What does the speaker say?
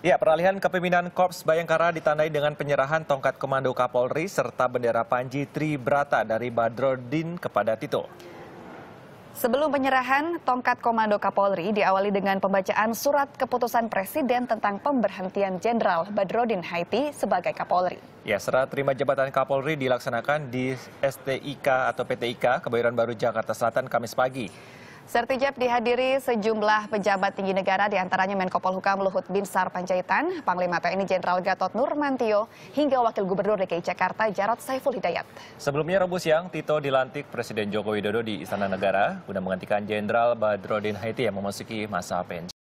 Ya, peralihan kepemimpinan Korps Bayangkara ditandai dengan penyerahan tongkat komando Kapolri serta bendera Panji Tri Brata dari Badrodin kepada Tito. Sebelum penyerahan, tongkat komando Kapolri diawali dengan pembacaan surat keputusan Presiden tentang pemberhentian Jenderal Badrodin Haiti sebagai Kapolri. Ya, serah terima jabatan Kapolri dilaksanakan di STIK atau PTIK Kebayoran Baru Jakarta Selatan Kamis pagi. Sertijab dihadiri sejumlah pejabat tinggi negara diantaranya Menko Polhukam Luhut Binsar Panjaitan, Panglima TNI Jenderal Gatot Nurmantio, hingga Wakil Gubernur DKI Jakarta Jarod Saiful Hidayat. Sebelumnya Rabu siang, Tito dilantik Presiden Joko Widodo di Istana Negara guna menggantikan Jenderal Badrodin Haiti yang memasuki masa pensiun.